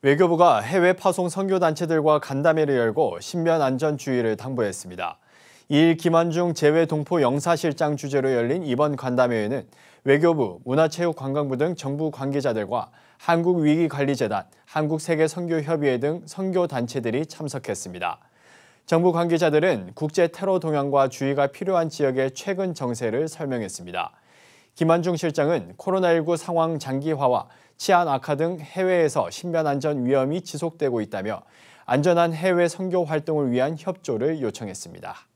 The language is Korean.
외교부가 해외 파송 선교단체들과 간담회를 열고 신변 안전 주의를 당부했습니다. 이일 김한중 재외 동포 영사실장 주재로 열린 이번 간담회에는 외교부, 문화체육관광부 등 정부 관계자들과 한국위기관리재단, 한국세계선교협의회 등 선교단체들이 참석했습니다. 정부 관계자들은 국제 테러 동향과 주의가 필요한 지역의 최근 정세를 설명했습니다. 김한중 실장은 코로나19 상황 장기화와 치안 악화 등 해외에서 신변 안전 위험이 지속되고 있다며 안전한 해외 선교 활동을 위한 협조를 요청했습니다.